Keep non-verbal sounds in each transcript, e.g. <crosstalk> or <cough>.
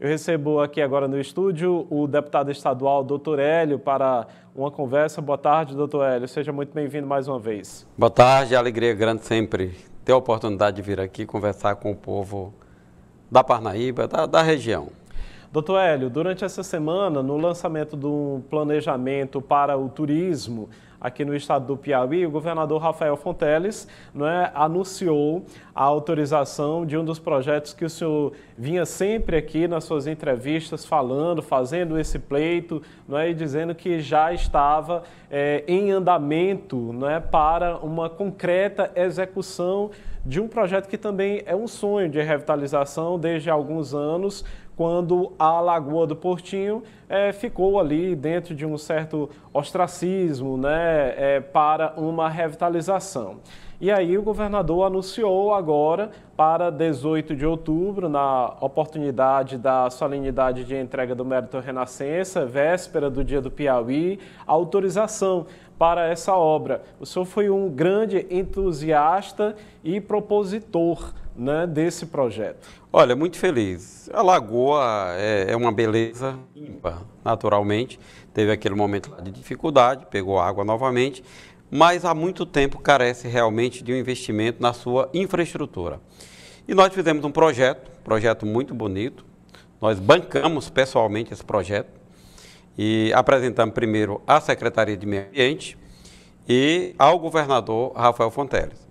Eu recebo aqui agora no estúdio o deputado estadual Dr. Hélio para uma conversa. Boa tarde, doutor Hélio. Seja muito bem-vindo mais uma vez. Boa tarde, alegria grande sempre ter a oportunidade de vir aqui conversar com o povo da Parnaíba, da, da região. Doutor Hélio, durante essa semana, no lançamento do planejamento para o turismo, aqui no estado do Piauí, o governador Rafael Fonteles né, anunciou a autorização de um dos projetos que o senhor vinha sempre aqui nas suas entrevistas falando, fazendo esse pleito né, e dizendo que já estava é, em andamento né, para uma concreta execução de um projeto que também é um sonho de revitalização desde alguns anos, quando a Lagoa do Portinho é, ficou ali dentro de um certo ostracismo né, é, para uma revitalização. E aí o governador anunciou agora para 18 de outubro, na oportunidade da solenidade de entrega do mérito Renascença, véspera do dia do Piauí, a autorização para essa obra. O senhor foi um grande entusiasta e propositor né, desse projeto. Olha, muito feliz. A lagoa é, é uma beleza ímpar, naturalmente. Teve aquele momento de dificuldade, pegou água novamente, mas há muito tempo carece realmente de um investimento na sua infraestrutura. E nós fizemos um projeto, projeto muito bonito. Nós bancamos pessoalmente esse projeto e apresentamos primeiro à Secretaria de Meio Ambiente e ao governador Rafael Fonteles.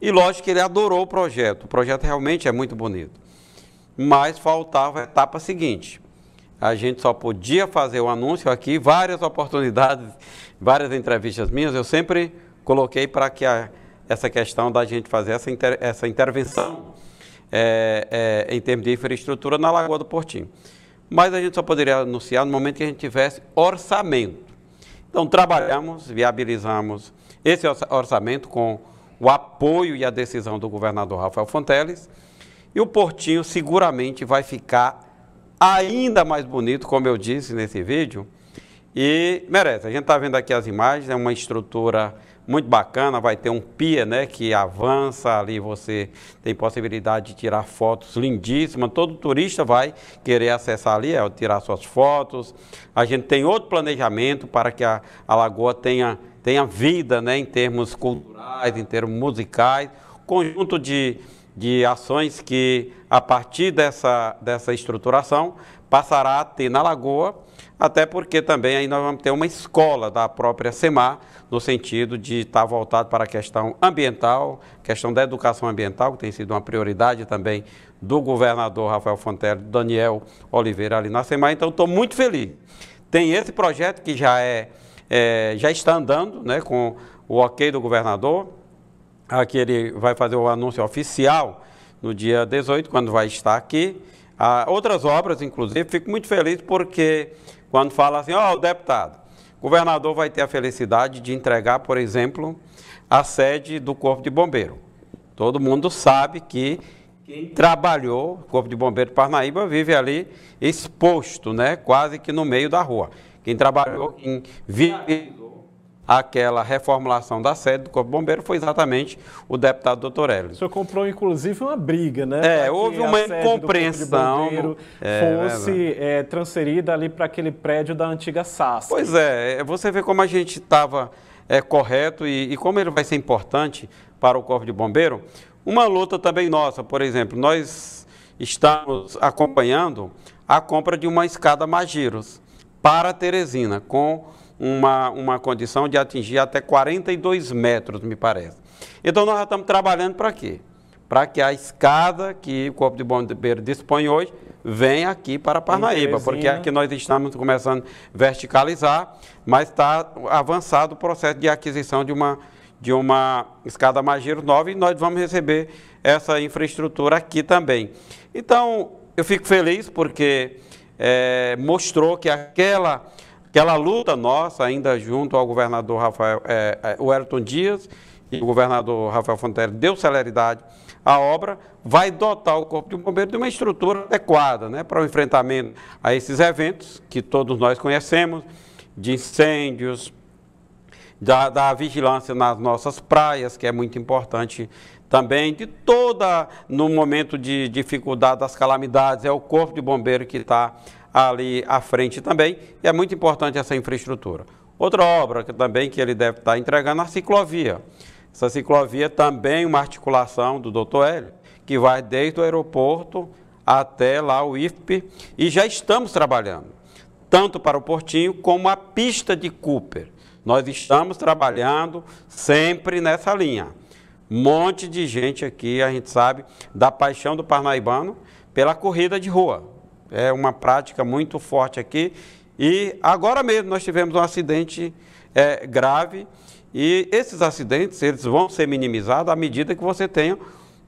E lógico que ele adorou o projeto. O projeto realmente é muito bonito. Mas faltava a etapa seguinte. A gente só podia fazer o um anúncio aqui, várias oportunidades, várias entrevistas minhas, eu sempre coloquei para que a, essa questão da gente fazer essa, inter, essa intervenção é, é, em termos de infraestrutura na Lagoa do Portinho. Mas a gente só poderia anunciar no momento que a gente tivesse orçamento. Então, trabalhamos, viabilizamos esse orçamento com o apoio e a decisão do governador Rafael Fonteles. E o Portinho seguramente vai ficar ainda mais bonito, como eu disse nesse vídeo, e merece. A gente está vendo aqui as imagens, é uma estrutura muito bacana, vai ter um pia, né, que avança ali, você tem possibilidade de tirar fotos lindíssimas, todo turista vai querer acessar ali, é, tirar suas fotos. A gente tem outro planejamento para que a, a lagoa tenha tem a vida né, em termos culturais, em termos musicais, conjunto de, de ações que, a partir dessa, dessa estruturação, passará a ter na Lagoa, até porque também aí nós vamos ter uma escola da própria SEMAR, no sentido de estar tá voltado para a questão ambiental, questão da educação ambiental, que tem sido uma prioridade também do governador Rafael Fontelli, Daniel Oliveira ali na SEMAR. Então, estou muito feliz. Tem esse projeto que já é é, já está andando né, com o ok do governador. Aqui ele vai fazer o anúncio oficial no dia 18, quando vai estar aqui. Ah, outras obras, inclusive, fico muito feliz porque quando fala assim, ó, oh, deputado, o governador vai ter a felicidade de entregar, por exemplo, a sede do Corpo de Bombeiro. Todo mundo sabe que quem trabalhou, Corpo de Bombeiro de Parnaíba, vive ali exposto, né? quase que no meio da rua. Quem trabalhou em aquela reformulação da sede do Corpo de Bombeiro foi exatamente o deputado doutor Hélio. O senhor comprou, inclusive, uma briga, né? É, houve uma incompreensão. é, fosse é, é transferida ali para aquele prédio da antiga SAS. Pois é, é, você vê como a gente estava é, correto e, e como ele vai ser importante para o Corpo de Bombeiro. Uma luta também nossa, por exemplo, nós estamos acompanhando a compra de uma escada Magiros para Teresina, com uma, uma condição de atingir até 42 metros, me parece. Então nós já estamos trabalhando para quê? Para que a escada que o Corpo de Bombeiros dispõe hoje venha aqui para Parnaíba, porque aqui nós estamos começando a verticalizar, mas está avançado o processo de aquisição de uma escada de uma escada Magiro 9 e nós vamos receber essa infraestrutura aqui também. Então, eu fico feliz porque é, mostrou que aquela, aquela luta nossa, ainda junto ao governador Rafael, é, é, o Elton Dias e o governador Rafael Fonteiro, deu celeridade à obra, vai dotar o Corpo de Bombeiros de uma estrutura adequada né, para o enfrentamento a esses eventos que todos nós conhecemos, de incêndios, da, da vigilância nas nossas praias, que é muito importante também, de toda, no momento de dificuldade das calamidades, é o corpo de bombeiro que está ali à frente também, e é muito importante essa infraestrutura. Outra obra que, também que ele deve estar tá entregando é a ciclovia. Essa ciclovia é também uma articulação do Dr. Hélio, que vai desde o aeroporto até lá o IFP, e já estamos trabalhando, tanto para o Portinho como a pista de Cooper. Nós estamos trabalhando sempre nessa linha. Um monte de gente aqui, a gente sabe, da paixão do parnaibano pela corrida de rua. É uma prática muito forte aqui. E agora mesmo nós tivemos um acidente é, grave e esses acidentes eles vão ser minimizados à medida que você tenha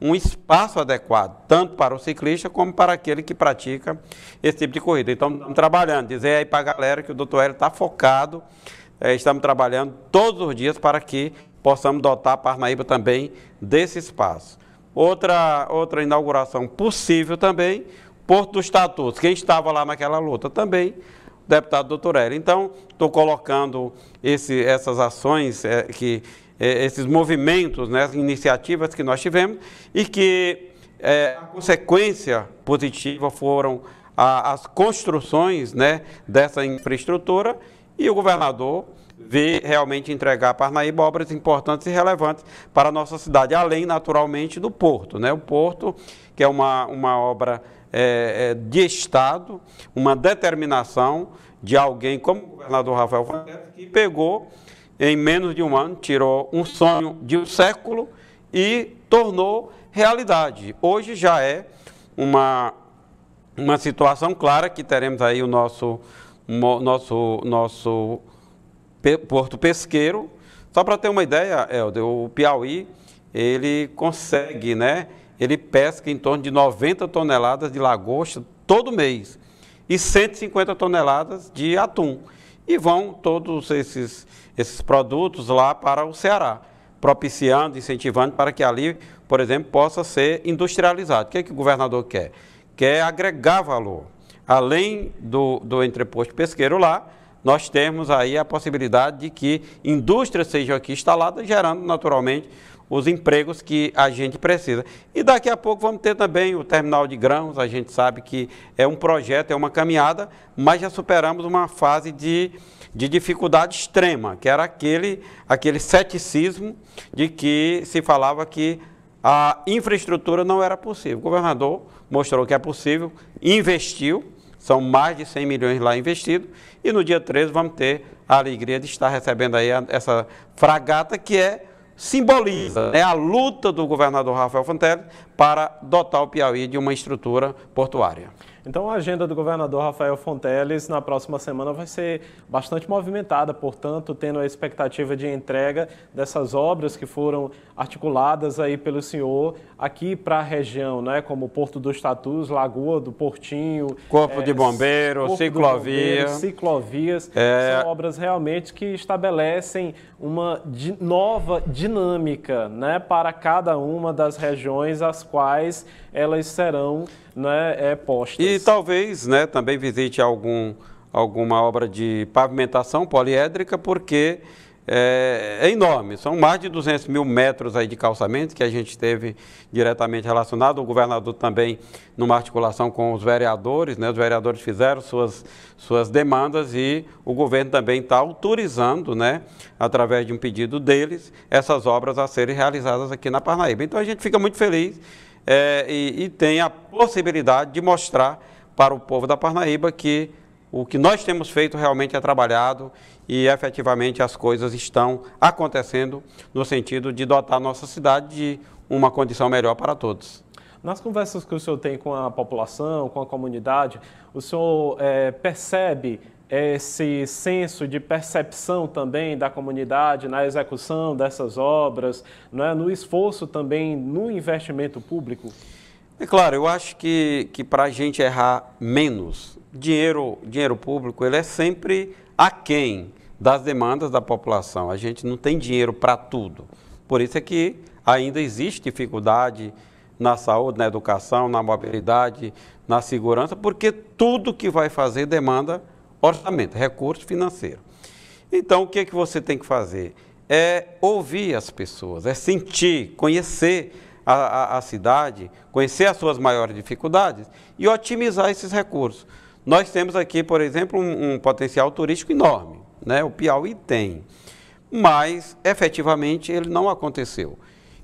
um espaço adequado, tanto para o ciclista como para aquele que pratica esse tipo de corrida. Então, estamos trabalhando, dizer aí para a galera que o doutor Hélio está focado é, estamos trabalhando todos os dias para que possamos dotar Parnaíba também desse espaço. Outra, outra inauguração possível também, Porto dos Estatutos. Quem estava lá naquela luta também, o deputado doutor Hélio. Então, estou colocando esse, essas ações, é, que, é, esses movimentos, né, as iniciativas que nós tivemos e que é, a consequência positiva foram a, as construções né, dessa infraestrutura e o governador vê realmente entregar a Parnaíba obras importantes e relevantes para a nossa cidade, além, naturalmente, do porto. Né? O porto, que é uma, uma obra é, é de Estado, uma determinação de alguém como o governador Rafael Fontes, que pegou, em menos de um ano, tirou um sonho de um século e tornou realidade. Hoje já é uma, uma situação clara que teremos aí o nosso nosso, nosso porto pesqueiro. Só para ter uma ideia, Helder, o Piauí, ele consegue, né? Ele pesca em torno de 90 toneladas de lagosta todo mês e 150 toneladas de atum. E vão todos esses, esses produtos lá para o Ceará, propiciando, incentivando para que ali, por exemplo, possa ser industrializado. O que, é que o governador quer? Quer agregar valor além do, do entreposto pesqueiro lá, nós temos aí a possibilidade de que indústrias sejam aqui instaladas, gerando naturalmente os empregos que a gente precisa. E daqui a pouco vamos ter também o terminal de grãos, a gente sabe que é um projeto, é uma caminhada, mas já superamos uma fase de, de dificuldade extrema, que era aquele, aquele ceticismo de que se falava que a infraestrutura não era possível. O governador mostrou que é possível, investiu, são mais de 100 milhões lá investidos. E no dia 13 vamos ter a alegria de estar recebendo aí a, essa fragata que é simboliza né, a luta do governador Rafael Fantelli para dotar o Piauí de uma estrutura portuária. Então a agenda do governador Rafael Fonteles na próxima semana vai ser bastante movimentada, portanto, tendo a expectativa de entrega dessas obras que foram articuladas aí pelo senhor aqui para a região, né, como Porto dos Tatus, Lagoa do Portinho, Corpo é, de eh, Bombeiros, ciclovia, bombeiro, ciclovias, é... são obras realmente que estabelecem uma di nova dinâmica, né, para cada uma das regiões as quais elas serão né, é, postas. E talvez né, também visite algum, alguma obra de pavimentação poliédrica, porque é, é, enorme. São mais de 200 mil metros aí de calçamento que a gente teve diretamente relacionado. O governador também, numa articulação com os vereadores, né? os vereadores fizeram suas, suas demandas e o governo também está autorizando, né? através de um pedido deles, essas obras a serem realizadas aqui na Parnaíba. Então a gente fica muito feliz é, e, e tem a possibilidade de mostrar para o povo da Parnaíba que o que nós temos feito realmente é trabalhado e efetivamente as coisas estão acontecendo no sentido de dotar a nossa cidade de uma condição melhor para todos. Nas conversas que o senhor tem com a população, com a comunidade, o senhor é, percebe esse senso de percepção também da comunidade na execução dessas obras, é? no esforço também no investimento público? É claro, eu acho que, que para a gente errar menos, dinheiro, dinheiro público ele é sempre aquém das demandas da população. A gente não tem dinheiro para tudo. Por isso é que ainda existe dificuldade na saúde, na educação, na mobilidade, na segurança, porque tudo que vai fazer demanda orçamento, recurso financeiro. Então, o que é que você tem que fazer? É ouvir as pessoas, é sentir, conhecer a, a, a cidade, conhecer as suas maiores dificuldades e otimizar esses recursos. Nós temos aqui, por exemplo, um, um potencial turístico enorme né? O Piauí tem. Mas, efetivamente, ele não aconteceu.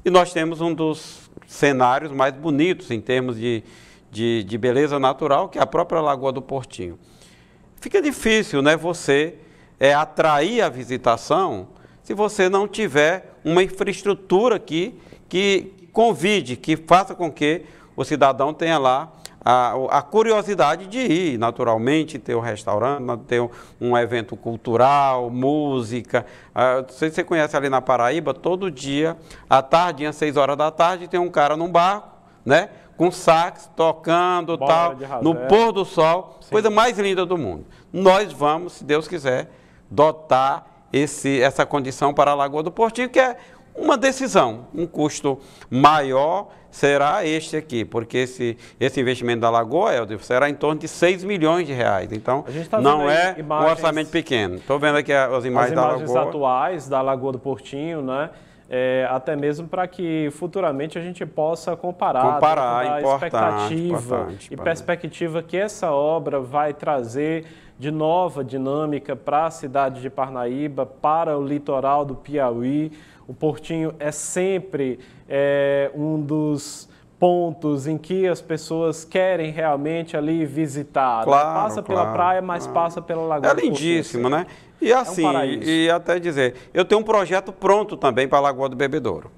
E nós temos um dos cenários mais bonitos em termos de, de, de beleza natural, que é a própria Lagoa do Portinho. Fica difícil, né? Você é, atrair a visitação se você não tiver uma infraestrutura aqui que convide, que faça com que o cidadão tenha lá a, a curiosidade de ir, naturalmente, ter um restaurante, ter um evento cultural, música. Ah, não sei se você conhece ali na Paraíba, todo dia, à tarde, às seis horas da tarde, tem um cara num barco, né? Com sax, tocando, Bola tal, no é. pôr do sol, Sim. coisa mais linda do mundo. Nós vamos, se Deus quiser, dotar esse, essa condição para a Lagoa do Portinho, que é uma decisão, um custo maior será este aqui, porque esse, esse investimento da Lagoa, Helder, será em torno de 6 milhões de reais. Então, tá não é imagens, um orçamento pequeno. Estou vendo aqui as imagens, as imagens da Lagoa. As imagens atuais da Lagoa do Portinho, né? É, até mesmo para que futuramente a gente possa comparar, comparar a expectativa e perspectiva que essa obra vai trazer de nova dinâmica para a cidade de Parnaíba, para o litoral do Piauí. O Portinho é sempre é, um dos pontos em que as pessoas querem realmente ali visitar. Né? Claro, né? Passa claro, pela praia, mas claro. passa pela é Lagoa. É lindíssimo, né? E assim, é um assim, e até dizer, eu tenho um projeto pronto também para a Lagoa do Bebedouro.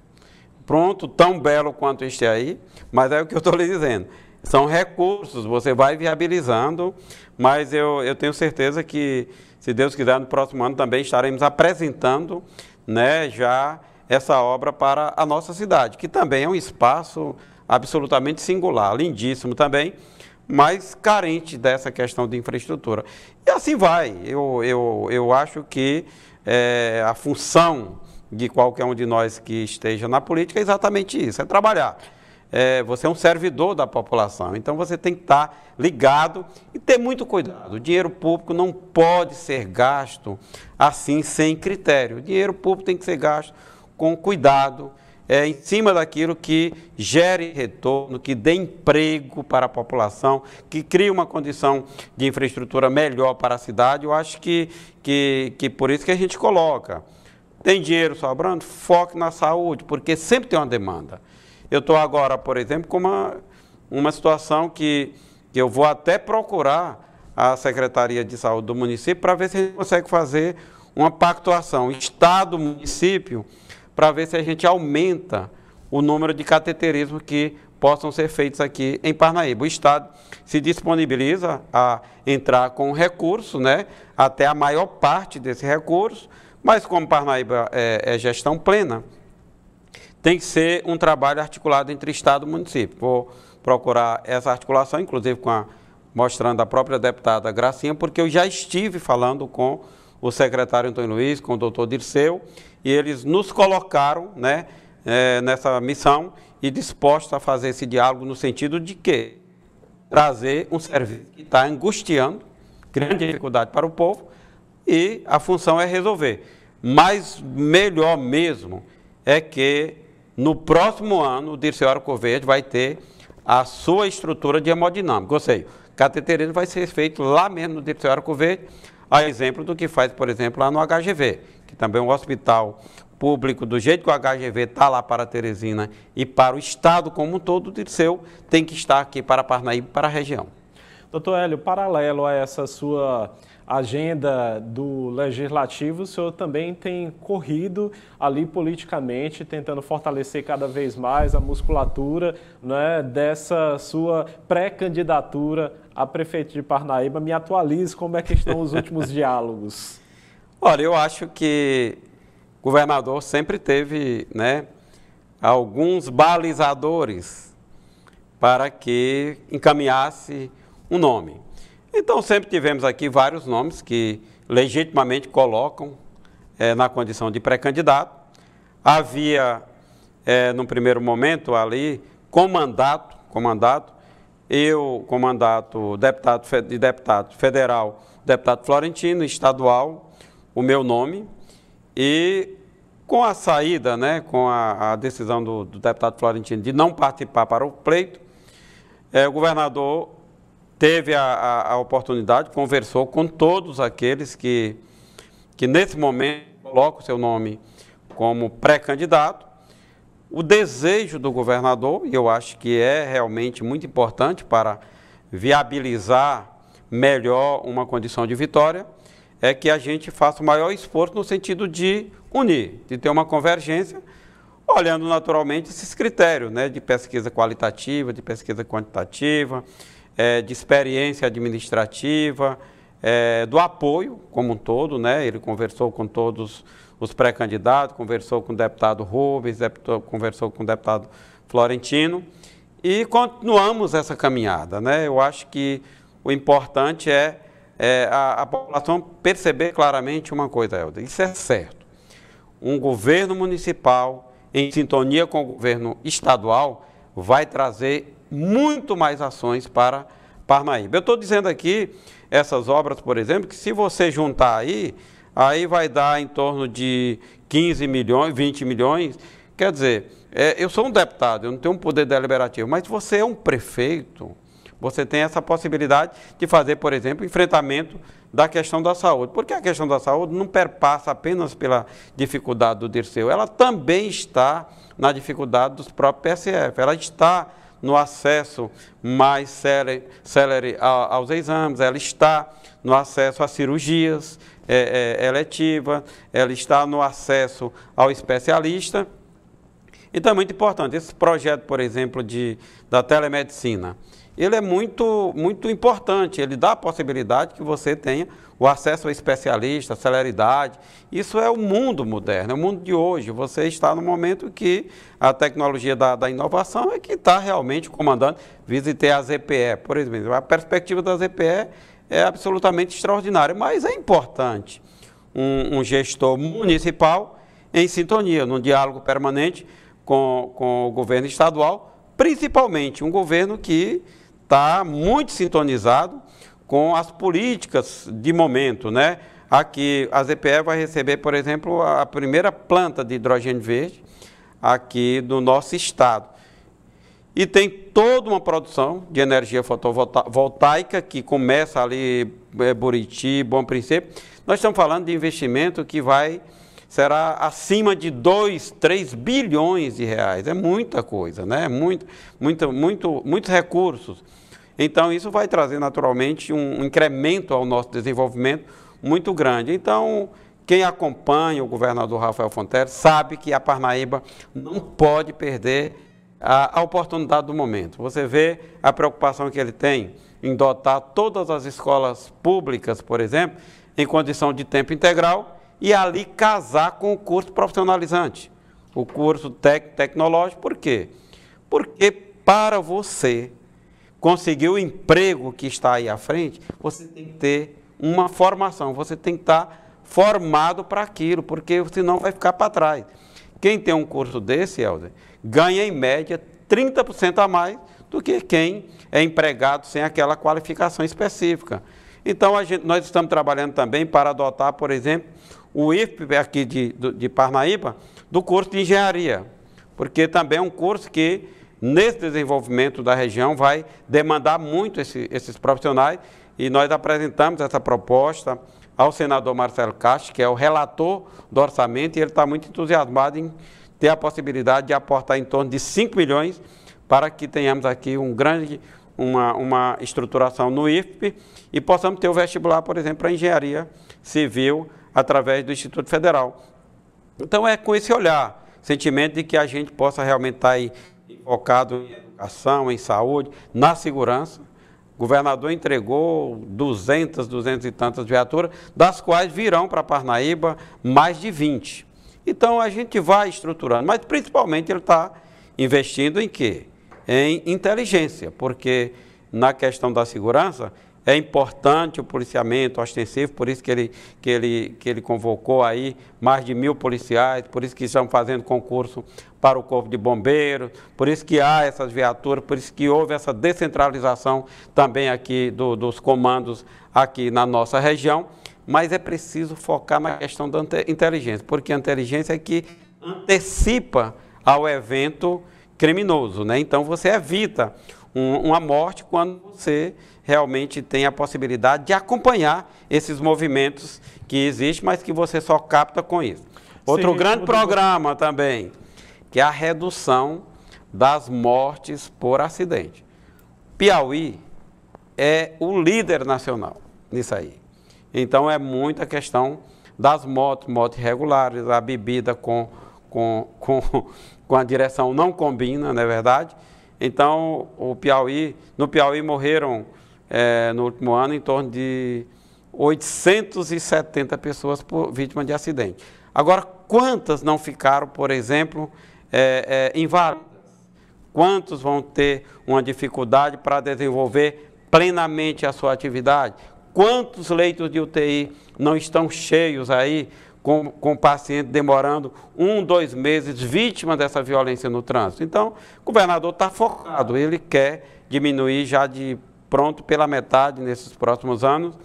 Pronto, tão belo quanto este aí, mas é o que eu estou lhe dizendo. São recursos, você vai viabilizando, mas eu, eu tenho certeza que, se Deus quiser, no próximo ano também estaremos apresentando né, já essa obra para a nossa cidade, que também é um espaço absolutamente singular, lindíssimo também, mas carente dessa questão de infraestrutura. E assim vai. Eu, eu, eu acho que é, a função de qualquer um de nós que esteja na política é exatamente isso, é trabalhar é, você é um servidor da população. Então você tem que estar tá ligado e ter muito cuidado. O dinheiro público não pode ser gasto assim sem critério. O dinheiro público tem que ser gasto com cuidado, é, em cima daquilo que gere retorno, que dê emprego para a população, que crie uma condição de infraestrutura melhor para a cidade. Eu acho que, que, que por isso que a gente coloca. Tem dinheiro sobrando? Foque na saúde, porque sempre tem uma demanda. Eu estou agora, por exemplo, com uma, uma situação que, que eu vou até procurar a Secretaria de Saúde do município para ver se a gente consegue fazer uma pactuação Estado-município para ver se a gente aumenta o número de cateterismos que possam ser feitos aqui em Parnaíba. O Estado se disponibiliza a entrar com recurso, né, até a maior parte desse recurso, mas como Parnaíba é, é gestão plena, tem que ser um trabalho articulado entre Estado e município. Vou procurar essa articulação, inclusive com a, mostrando a própria deputada Gracinha, porque eu já estive falando com o secretário Antônio Luiz, com o doutor Dirceu, e eles nos colocaram né, é, nessa missão e dispostos a fazer esse diálogo no sentido de que trazer um serviço que está angustiando, grande dificuldade para o povo, e a função é resolver. Mas melhor mesmo é que no próximo ano, o Dirceu Verde vai ter a sua estrutura de hemodinâmica, ou seja, cateterismo vai ser feito lá mesmo no Dirceu Verde, a exemplo do que faz, por exemplo, lá no HGV, que também é um hospital público, do jeito que o HGV está lá para Teresina e para o Estado como um todo, o Dirceu tem que estar aqui para Parnaíba e para a região. Doutor Hélio, paralelo a essa sua agenda do legislativo, o senhor também tem corrido ali politicamente, tentando fortalecer cada vez mais a musculatura né, dessa sua pré-candidatura a prefeito de Parnaíba. Me atualize como é que estão os últimos <laughs> diálogos. Olha, eu acho que o governador sempre teve né, alguns balizadores para que encaminhasse um nome. Então, sempre tivemos aqui vários nomes que legitimamente colocam é, na condição de pré-candidato. Havia, é, num primeiro momento, ali, com mandato, com mandato, eu com mandato deputado, de deputado federal, deputado Florentino, estadual, o meu nome, e com a saída, né, com a, a decisão do, do, deputado Florentino de não participar para o pleito, é, o governador teve a, a, a oportunidade, conversou com todos aqueles que, que nesse momento colocam o seu nome como pré-candidato. O desejo do governador, e eu acho que é realmente muito importante para viabilizar melhor uma condição de vitória, é que a gente faça o maior esforço no sentido de unir, de ter uma convergência, olhando naturalmente esses critérios né, de pesquisa qualitativa, de pesquisa quantitativa, é, de experiência administrativa, é, do apoio como um todo, né? Ele conversou com todos os pré-candidatos, conversou com o deputado Rubens, conversou com o deputado Florentino e continuamos essa caminhada, né? Eu acho que o importante é, é a, a, população perceber claramente uma coisa, Helder, isso é certo. Um governo municipal em sintonia com o governo estadual vai trazer muito mais ações para Parnaíba. Eu estou dizendo aqui essas obras, por exemplo, que se você juntar aí, aí vai dar em torno de 15 milhões, 20 milhões. Quer dizer, é, eu sou um deputado, eu não tenho um poder deliberativo, mas você é um prefeito, você tem essa possibilidade de fazer, por exemplo, enfrentamento da questão da saúde. Porque a questão da saúde não perpassa apenas pela dificuldade do Dirceu, ela também está na dificuldade dos próprios PSF, ela está no acesso mais célere aos exames, ela está no acesso às cirurgias é, é, eletiva, ela está no acesso ao especialista. Então é muito importante. Esse projeto, por exemplo, de, da telemedicina, ele é muito, muito importante, ele dá a possibilidade que você tenha o acesso a especialistas, celeridade. Isso é o mundo moderno, é o mundo de hoje. Você está no momento que a tecnologia da, da inovação é que está realmente comandando. Visitei a ZPE, por exemplo. A perspectiva da ZPE é absolutamente extraordinária, mas é importante um, um gestor municipal em sintonia, num diálogo permanente com, com o governo estadual, principalmente um governo que está muito sintonizado com as políticas de momento, né? Aqui a ZPE vai receber, por exemplo, a primeira planta de hidrogênio verde aqui do nosso estado. E tem toda uma produção de energia fotovoltaica que começa ali é, Buriti, Bom Princípio. Nós estamos falando de investimento que vai será acima de 2, 3 bilhões de reais. É muita coisa, né? Muito, muito, muito, muitos recursos. Então, isso vai trazer naturalmente um incremento ao nosso desenvolvimento muito grande. Então, quem acompanha o governador Rafael Fonteles sabe que a Parnaíba não pode perder a, a oportunidade do momento. Você vê a preocupação que ele tem em dotar todas as escolas públicas, por exemplo, em condição de tempo integral e ali casar com o curso profissionalizante, o curso tec tecnológico. Por quê? Porque para você conseguir o emprego que está aí à frente, você tem que ter uma formação, você tem que estar formado para aquilo, porque senão vai ficar para trás. Quem tem um curso desse, Helder, ganha em média 30% a mais do que quem é empregado sem aquela qualificação específica. Então, gente, nós estamos trabalhando também para adotar, por exemplo, o IFP aqui de, de Parnaíba, do curso de engenharia, porque também é um curso que nesse desenvolvimento da região vai demandar muito esse, esses profissionais e nós apresentamos essa proposta ao senador Marcelo Castro, que é o relator do orçamento, e ele está muito entusiasmado em ter a possibilidade de aportar em torno de 5 milhões para que tenhamos aqui um grande, uma, uma estruturação no IFP e possamos ter o vestibular, por exemplo, para engenharia civil através do Instituto Federal. Então é com esse olhar, sentimento de que a gente possa realmente estar tá aí focado em educação, em saúde, na segurança. O governador entregou 200, 200 e tantas viaturas, das quais virão para Parnaíba mais de 20. Então a gente vai estruturando, mas principalmente ele está investindo em quê? Em inteligência, porque na questão da segurança, é importante o policiamento ostensivo, por isso que ele, que ele, que ele convocou aí mais de mil policiais, por isso que estão fazendo concurso para o Corpo de Bombeiros, por isso que há essas viaturas, por isso que houve essa descentralização também aqui do, dos comandos aqui na nossa região. Mas é preciso focar na questão da inteligência, porque a inteligência é que antecipa ao evento criminoso, né? Então você evita um, uma morte quando você realmente tem a possibilidade de acompanhar esses movimentos que existem, mas que você só capta com isso. Outro Sim, grande programa também, que é a redução das mortes por acidente. Piauí é o líder nacional nisso aí. Então é muita questão das motos, motos regulares a bebida com, com, <laughs> com, com a direção não combina, não é verdade? Então, o Piauí, no Piauí morreram é, no último ano em torno de 870 pessoas por vítima de acidente. Agora, quantas não ficaram, por exemplo, é, é, inválidas? Quantos vão ter uma dificuldade para desenvolver plenamente a sua atividade? Quantos leitos de UTI não estão cheios aí com, com o paciente demorando um, dois meses, vítima dessa violência no trânsito. Então, o governador está focado, ele quer diminuir já de pronto pela metade nesses próximos anos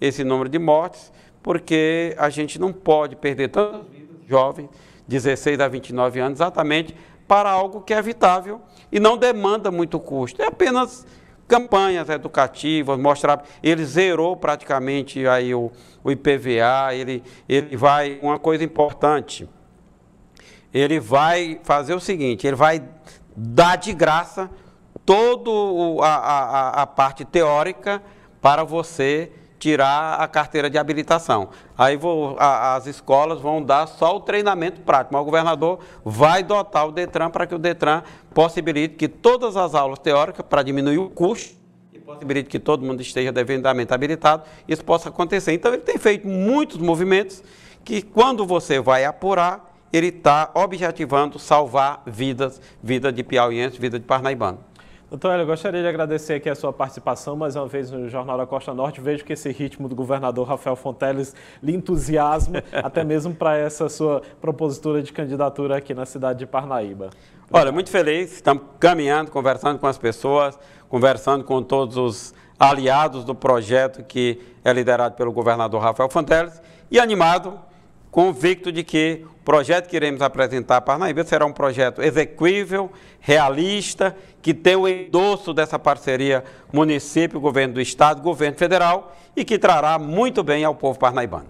esse número de mortes, porque a gente não pode perder tantas vidas jovens, 16 a 29 anos, exatamente para algo que é evitável e não demanda muito custo. É apenas campanhas educativas, mostrar. Ele zerou praticamente aí o, o IPVA, ele, ele vai. Uma coisa importante, ele vai fazer o seguinte: ele vai dar de graça toda a, a, a parte teórica para você tirar a carteira de habilitação. Aí vou, a, as escolas vão dar só o treinamento prático, mas o governador vai dotar o Detran para que o Detran possibilite que todas as aulas teóricas, para diminuir o custo, e possibilite que todo mundo esteja devidamente habilitado, isso possa acontecer. Então ele tem feito muitos movimentos que quando você vai apurar, ele está objetivando salvar vidas, vida de piauiense, vida de parnaibano. Doutor, eu gostaria de agradecer aqui a sua participação mais uma vez no Jornal da Costa Norte. Vejo que esse ritmo do governador Rafael Fonteles lhe entusiasma, <laughs> até mesmo para essa sua propositura de candidatura aqui na cidade de Parnaíba. Olha, muito feliz, estamos caminhando, conversando com as pessoas, conversando com todos os aliados do projeto que é liderado pelo governador Rafael Fonteles e animado convicto de que o projeto que iremos apresentar para a Parnaíba será um projeto execuível, realista, que tem o endosso dessa parceria município, governo do Estado, governo federal e que trará muito bem ao povo parnaibano.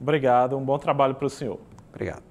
Obrigado, um bom trabalho para o senhor. Obrigado.